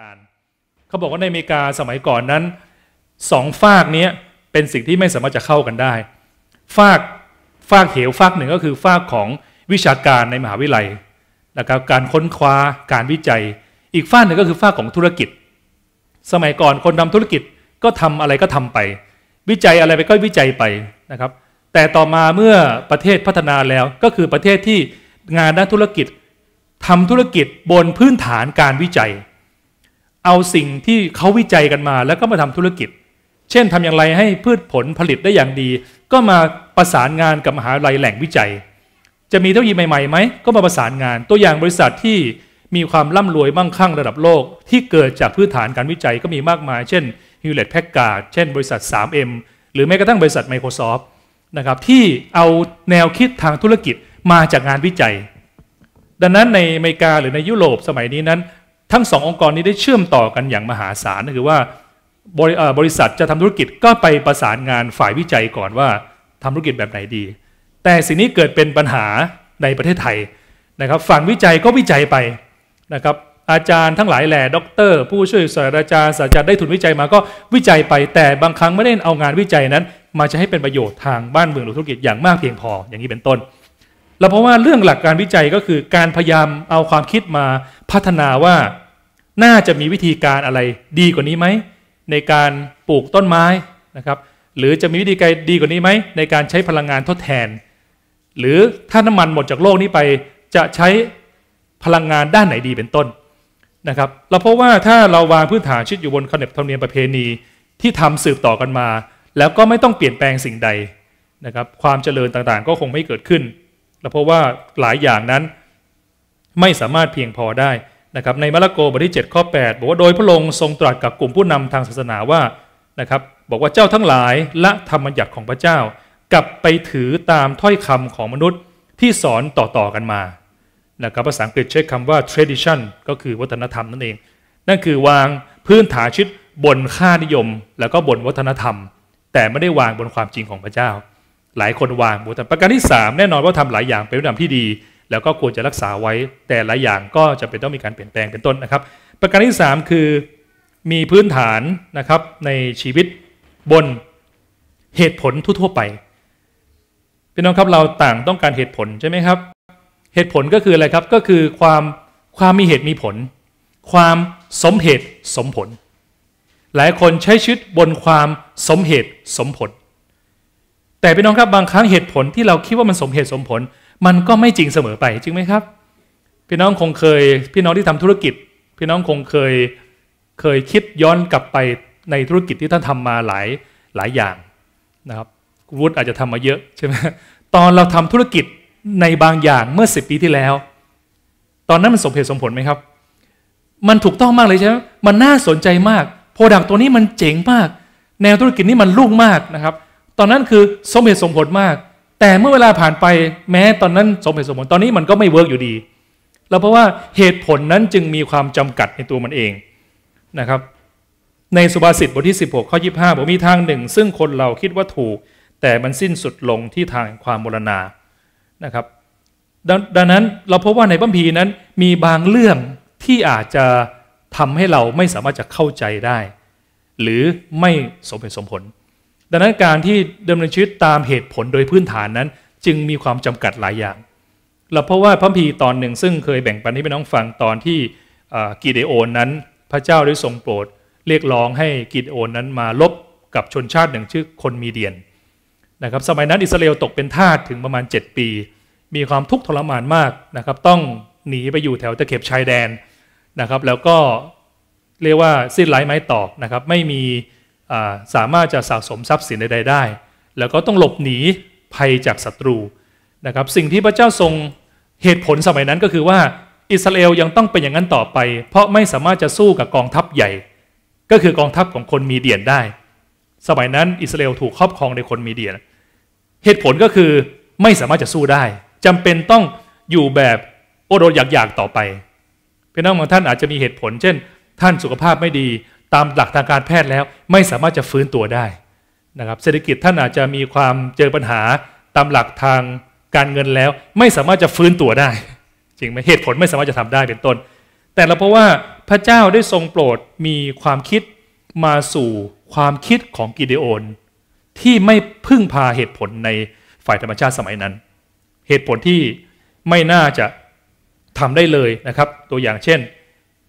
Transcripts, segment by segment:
การเขาบอกว่าในอเมริกาสมัยก่อนนั้นสองฝากนี้เป็นสิ่งที่ไม่สามารถจะเข้ากันได้ ฝากฝากเหวฝากหนึ่งก็คือฝากของวิชาการในมหาวิทยาลัยนะครับการค้นคว้าการวิจัย อีกฝากหนึ่งก็คือฝากของธุรกิจ สมัยก่อนคนทำธุรกิจก็ทำอะไรก็ทำไป วิจัยอะไรไปก็วิจัยไปนะครับ แต่ต่อมาเมื่อประเทศพัฒนาแล้วก็คือประเทศที่งานด้านธุรกิจทำธุรกิจบนพื้นฐานการวิจัยเอาสิ่งที่เขาวิจัยกันมา แล้วก็มาทำธุรกิจ เช่นทำอย่างไรให้พืชผลผลิตได้อย่างดี ก็มาประสานงานกับมหาวิทยาลัยแหล่งวิจัย จะมีเทคโนโลยีใหม่ๆไหม ก็มาประสานงานตัวอย่างบริษัทที่มีความร่ำรวยมั่งคั่งระดับโลก ที่เกิดจากพื้นฐานการวิจัยก็มีมากมาย เช่น h e w l e t t Packard เช่นบริษัท 3M หรือแม้กระทั่งบริษัท Microsoft นะครับที่เอาแนวคิดทางธุรกิจมาจากงานวิจัย ดังนั้นในอเมริกาหรือในยุโรปสมัยนี้นั้นทั้งสององค์กรนี้ได้เชื่อมต่อกันอย่างมหาศาลก็คือว่าบริษัทจะทำธุรกิจก็ไปประสานงานฝ่ายวิจัยก่อนว่าทำธุรกิจแบบไหนดี แต่สิ่งนี้เกิดเป็นปัญหาในประเทศไทยนะครับฝั่งวิจัยก็วิจัยไปนะครับอาจารย์ทั้งหลายแหล่ด็อกเตอร์ ผู้ช่วยศาสตราจารย์ศาสตราจารย์ได้ทุนวิจัยมาก็วิจัยไป แต่บางครั้งไม่ได้เอางานวิจัยนั้น มาใช้ให้เป็นประโยชน์ทางบ้านเมืองหรือธุรกิจอย่างมากเพียงพออย่างนี้เป็นต้นเราเพราะว่าเรื่องหลักการวิจัยก็คือการพยายามเอาความคิดมาพัฒนาว่าน่าจะมีวิธีการอะไรดีกว่านี้ไหมในการปลูกต้นไม้นะครับหรือจะมีวิธีการดีกว่านี้ไหมในการใช้พลังงานทดแทน หรือถ้าน้ำมันหมดจากโลกนี้ไปจะใช้พลังงานด้านไหนดีเป็นต้นนะครับเราเพราะว่าถ้าเราวางพื้นฐานชิดอยู่บนคอนเนบธรรมเนียมประเพณีที่ทำสืบต่อกันมา แล้วก็ไม่ต้องเปลี่ยนแปลงสิ่งใดนะครับความเจริญต่างๆ ก็คงไม่เกิดขึ้นและเพราะว่าหลายอย่างนั้นไม่สามารถเพียงพอได้นะครับในมาระโกบทที่7ข้อ 8 บอกว่าโดยพระองค์ทรงตรัสกับกลุ่มผู้นำทางศาสนาว่านะครับบอกว่าเจ้าทั้งหลายละธรรมบัญญัติของพระเจ้า กลับไปถือตามถ้อยคำของมนุษย์ที่สอนต่อๆกันมานะครับภาษาอังกฤษใช้คำว่า tradition ก็คือวัฒนธรรมนั่นเอง นั่นคือวางพื้นฐานชิดบนค่านิยม แล้วก็บนวัฒนธรรม แต่ไม่ได้วางบนความจริงของพระเจ้าหลายคนวางหมูต่ประการที่ 3 แน่นอนว่าทำหลายอย่างเป็นผู้นำที่ดี แล้วก็ควรจะรักษาไว้แต่หลายอย่างก็จะเป็นต้องมีการเปลี่ยนแปลงเป็นต้นนะครับ ประการที่ 3 คือมีพื้นฐานนะครับในชีวิตบนเหตุผลทั่วๆไปพี่น้องครับเราต่างต้องการเหตุผลใช่ไหมครับเหตุผลก็คืออะไรครับก็คือความความมีเหตุมีผล ความสมเหตุสมผล หลายคนใช้ชีวิตบนความสมเหตุสมผลแต่พี่น้องครับบางครั้งเหตุผลที่เราคิดว่ามันสมเหตุสมผล มันก็ไม่จริงเสมอไปจริงไหมครับพี่น้องคงเคย พี่น้องที่ทำธุรกิจพี่น้องคงเคยเคยคิดย้อนกลับไปในธุรกิจที่ท่านทำมาหลายหลายอย่างนะครับวุฒิอาจจะทำมาเยอะ ใช่ไหมตอนเราทำธุรกิจในบางอย่างเมื่อสิบปีที่แล้ว ตอนนั้นมันสมเหตุสมผลไหมครับ มันถูกต้องมากเลยใช่ไหมมันน่าสนใจมากโปรดักตัวนี้มันเจ๋งมากแนวธุรกิจนี้มันลุ่งมากนะครับตอนนั้นคือสมเหตุสมผลมาก แต่เมื่อเวลาผ่านไปแม้ตอนนั้น สมเหตุสมผลตอนนี้มันก็ไม่เวิร์กอยู่ดีแล้วเพราะว่าเหตุผลนั้นจึงมีความจำกัดในตัวมันเองนะครับ ในสุภาษิตบทที่ 16ข้อ25บอกมีทางหนึ่ง ซึ่งคนเราคิดว่าถูก แต่มันสิ้นสุดลงที่ทางความมรณานะครับดดังนั้นเราพบว่าในบัมพีนั้นมีบางเรื่องที่อาจจะทำให้เราไม่สามารถจะเข้าใจได้ หรือไม่สมเหตุสมผลดังนั้นการที่ดำเนินชีวิตตามเหตุผลโดยพื้นฐานนั้น จึงมีความจำกัดหลายอย่างเราเพราะว่าพระพีตอนหนึ่ง ซึ่งเคยแบ่งปันให้พี่น้องฟัง ตอนที่กิเดโอนนั้น พระเจ้า ได้ทรงโปรดเรียกร้องให้กิเดโอนนั้นมาลบกับชนชาติหนึ่งชื่อคนมีเดียนนะครับสมัยนั้นอิสราเอลตกเป็นทาสถึงประมาณ 7 ปี มีความทุกข์ทรมานมากนะครับต้องหนีไปอยู่แถวตะเข็บชายแดนนะครับแล้วก็เรียกว่าสิ้นไร้ไม้ตอกนะครับไม่มีสามารถจะสะสมทรัพย์สินใดๆได้ แล้วก็ต้องหลบหนีภัยจากศัตรูนะครับสิ่งที่พระเจ้าทรงเหตุผลสมัยนั้นก็คือว่าอิสราเอลยังต้องเป็นอย่างนั้นต่อไป เพราะไม่สามารถจะสู้กับกองทัพใหญ่ ก็คือกองทัพของคนมีเดียนได้ สมัยนั้นอิสราเอลถูกครอบครองโดยคนมีเดียน เหตุผลก็คือไม่สามารถจะสู้ได้ จำเป็นต้องอยู่แบบโอดอยากๆต่อไปพี่น้องบางท่านอาจจะมีเหตุผลเช่นท่านสุขภาพไม่ดีตามหลักทางการแพทย์แล้วไม่สามารถจะฟื้นตัวได้ นะครับเศรษฐกิจท่านอาจจะมีความเจอปัญหาตามหลักทางการเงินแล้ว ไม่สามารถจะฟื้นตัวได้จริงไหมเหตุผลไม่สามารถจะทำได้เป็นต้น แต่เราเพราะว่าพระเจ้าได้ทรงโปรดมีความคิดมาสู่ความคิดของกิเดโอนที่ไม่พึ่งพาเหตุผลในฝ่ายธรรมชาติสมัยนั้น เหตุผลที่ไม่น่าจะทำได้เลยนะครับ ตัวอย่างเช่น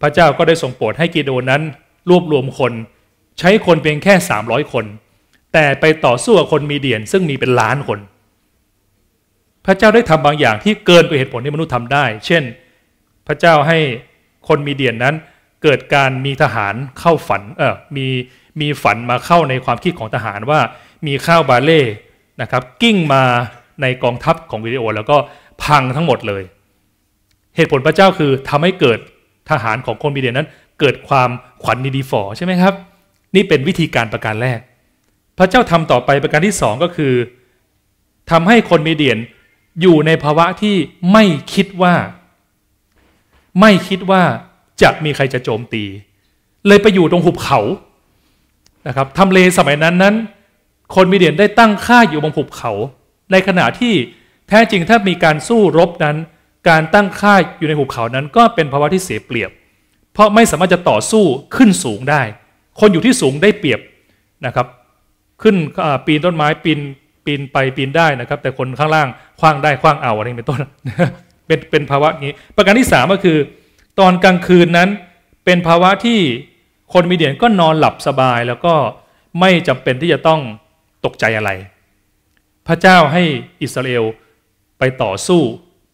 พระเจ้าก็ได้ทรงโปรดให้กิเดโอนนั้นรวบรวมคนใช้คนเพียงแค่ 300 คน แต่ไปต่อสู้กับคนมีเดียนซึ่งมีเป็นล้านคน พระเจ้าได้ทำบางอย่างที่เกินกว่าเหตุผลที่มนุษย์ทำได้ เช่น พระเจ้าให้คนมีเดียนนั้น เกิดการมีทหารเข้าฝันเออมีมีฝันมาเข้าในความคิดของทหารว่ามีข้าวบาเล่นะครับกิ้งมาในกองทัพของวิดีโอ แล้วก็พังทั้งหมดเลย เหตุผลพระเจ้าคือทำให้เกิดทหารของคนมีเดียนั้นเกิดความขวัญดีฝ่อใช่ไหมครับ นี่เป็นวิธีการประการแรก พระเจ้าทำต่อไปประการที่ 2ก็คือทำให้คนมีเดียนอยู่ในภาวะที่ไม่คิดว่า ไม่คิดว่าจะมีใครจะโจมตี เลยไปอยู่ตรงหุบเขานะครับทำเลสมัยนั้นนั้น คนมีเดียนได้ตั้งค่าอยู่บนหุบเขา ในขณะที่แท้จริงถ้ามีการสู้รบนั้น การตั้งค่าอยู่ในหุบเขานั้น ก็เป็นภาวะที่เสียเปรียบเพราะไม่สามารถจะต่อสู้ขึ้นสูงได้ คนอยู่ที่สูงได้เปรียบนะครับ ขึ้นปีนต้นไม้ปีนปีนไปปีนได้นะครับ แต่คนข้างล่างคว้างได้คว้างเอาอะไรเป็นต้นเป็นเป็นภาวะนี้ ประการที่สามก็คือ ตอนกลางคืนนั้น เป็นภาวะที่คนมีเดียนก็นอนหลับสบาย แล้วก็ไม่จำเป็นที่จะต้องตกใจอะไร พระเจ้าให้อิสราเอลไปต่อสู้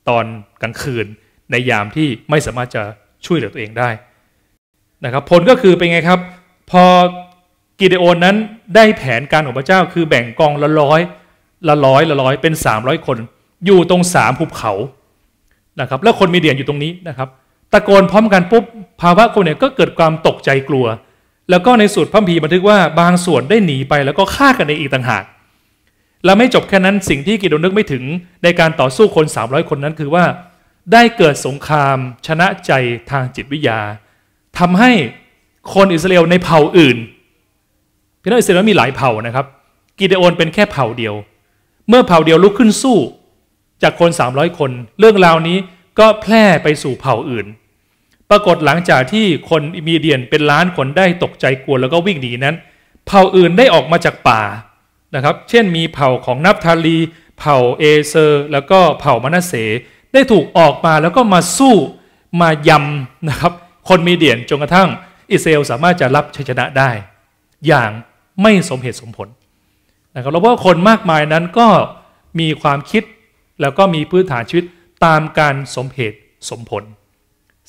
ตอนกลางคืนในยามที่ไม่สามารถจะช่วยเหลือตัวเองได้นะครับผลก็คือเป็นไงครับ พอกิเดโอนนั้นได้แผนการของพระเจ้าคือแบ่งกองละร้อยละร้อยละร้อยเป็น 300 คน อยู่ตรงสามภูเขานะครับแล้วคนมีเดียนอยู่ตรงนี้นะครับตะโกนพร้อมกันปุ๊บภาวะคนเนี่ยก็เกิดความตกใจกลัว แล้วก็ในสุดพระพีบันทึกว่าบางส่วนได้หนีไปแล้วก็ฆ่ากันในอีกต่างหากและไม่จบแค่นั้นสิ่งที่กิโดนึกไม่ถึงในการต่อสู้คน 300 คนนั้นคือว่า ได้เกิดสงครามชนะใจทางจิตวิทยาทำให้คนอิสราเอลในเผ่าอื่น พี่น้องอิสราเอลมีหลายเผ่านะครับ กิเดโอนเป็นแค่เผ่าเดียว เมื่อเผ่าเดียวลุกขึ้นสู้ จากคน 300 คน เรื่องราวนี้ก็แพร่ไปสู่เผ่าอื่น ปรากฏหลังจากที่คนมีเดียนเป็นล้าน คนได้ตกใจกลัวแล้วก็วิ่งหนีนั้น เผ่าอื่นได้ออกมาจากป่านะครับ เช่นมีเผ่าของนับทาลีเผ่าเอเซอร์ แล้วก็เผ่ามานาเสได้ถูกออกมาแล้วก็มาสู้มายำนะครับคนมีเดียนจนกระทั่งอิสราเอลสามารถจะรับชัยชนะได้ อย่างไม่สมเหตุสมผลนะครับแล้วว่าคนมากมายนั้นก็มีความคิดแล้วก็มีพื้นฐานชีวิตตามการสมเหตุสมผล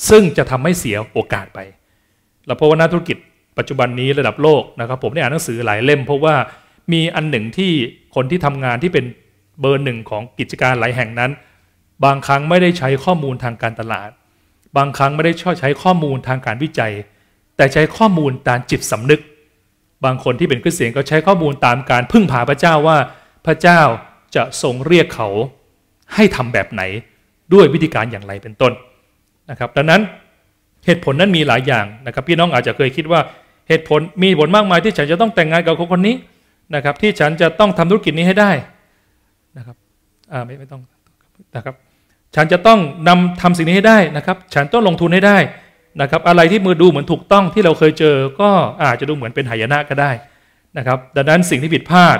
ซึ่งจะทำให้เสียโอกาสไปเราพบว่านักธุรกิจ ปัจจุบันนี้ระดับโลกนะครับผมได้อ่านหนังสือหลายเล่มเพราะว่ามีอันหนึ่งที่คนที่ทำงานที่เป็นเบอร์หนึ่งของกิจการหลายแห่งนั้น บางครั้งไม่ได้ใช้ข้อมูลทางการตลาดบางครั้งไม่ได้ชอบใช้ข้อมูลทางการวิจัย แต่ใช้ข้อมูลตามจิตสำนึก บางคนที่เป็นคริสเตียนก็ใช้ข้อมูลตามการพึ่งพาพระเจ้าว่าพระเจ้าจะทรงเรียกเขาให้ทำแบบไหนด้วยวิธีการอย่างไรเป็นต้นนะครับ ดังนั้นเหตุผลนั้นมีหลายอย่างนะครับ พี่น้องอาจจะเคยคิดว่าเหตุผลมีผลมากมายที่ฉันจะต้องแต่งงานกับคนคนนี้นะครับ ที่ฉันจะต้องทำธุรกิจนี้ให้ได้นะครับอ่าไม่ไม่ต้องนะครับฉันจะต้องนำทำสิ่งนี้ให้ได้นะครับ ฉันต้องลงทุนให้ได้นะครับ อะไรที่มือดูเหมือนถูกต้องที่เราเคยเจอ ก็อาจจะดูเหมือนเป็นหายนะก็ได้นะครับ ดังนั้นสิ่งที่ผิดพลาด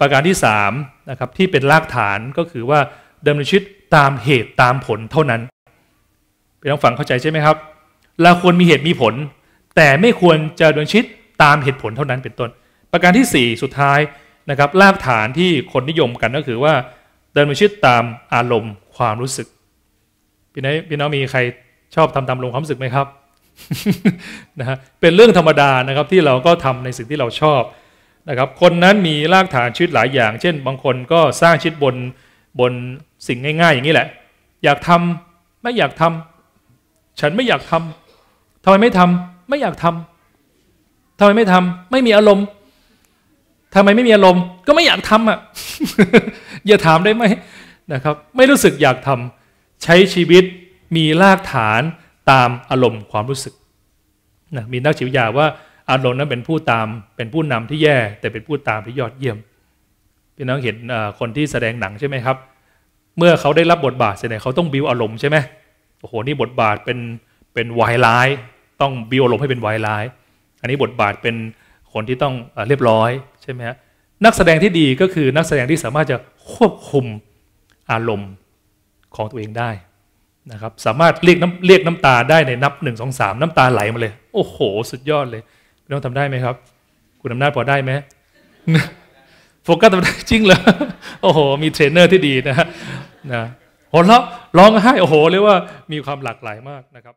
ประการที่3นะครับ ที่เป็นรากฐานก็คือว่าดำเนินชีวิตตามเหตุตามผลเท่านั้นไปต้องฟังเข้าใจใช่ไหมครับเราควรมีเหตุมีผล แต่ไม่ควรจะดำเนินชีวิตตามเหตุผลเท่านั้นเป็นต้นประการที่ 4 สุดท้ายนะครับ รากฐานที่คนนิยมกันก็คือว่าเดินไปชิดตามอารมณ์ความรู้สึก พี่น้องพี่น้องมีใครชอบทำตามลมความรู้สึกไหมครับนะฮะเป็นเรื่องธรรมดานะครับ ที่เราก็ทำในสิ่งที่เราชอบนะครับ คนนั้นมีรากฐานชีวิตหลายอย่าง เช่น บางคนก็สร้างชีวิตบนบนสิ่งง่ายๆ อย่างนี้แหละ อยากทำไม่อยากทำ ฉันไม่อยากทำ ทำไมไม่ทำ ไม่อยากทำ ทำไมไม่ทำ ไม่มีอารมณ์ ทำไมไม่มีอารมณ์ ก็ไม่อยากทำอ่ะอย่าถามได้ไหมนะครับ ไม่รู้สึกอยากทำใช้ชีวิตมีรากฐานตามอารมณ์ความรู้สึกนะมีนักจิตวิทยาว่าอารมณ์นั้นเป็นผู้ตามเป็นผู้นำที่แย่ แต่เป็นผู้ตามที่ยอดเยี่ยมพี่น้องเห็นคนที่แสดงหนังใช่ไหมครับเมื่อเขาได้รับบทบาทเสร็จเขาต้องบิวอารมณ์ใช่ไหมโอ้โหนี่บทบาทเป็นเป็นวายร้ายต้องบิวอารมณ์ให้เป็นวายร้ายอันนี้บทบาทเป็นคนที่ต้องเรียบร้อยใช่ไหมฮะนักแสดงที่ดีก็คือนักแสดงที่สามารถจะควบคุมอารมณ์ของตัวเองได้นะครับ สามารถเรียกน้ำเรียกน้ำตาได้ในนับหนึ่งสองสามน้ำตาไหลมาเลย โอ้โห สุดยอดเลยคุณต้องทำได้ไหมครับ คุณทำนา้พอได้ไหมโฟกัสทำได้จริงเหรอโอ้โห มีเทรนเนอร์ที่ดีนะนะหัวเราะร้องไห้โอ้โหเรียกว่ามีความหลากหลายมากนะครับ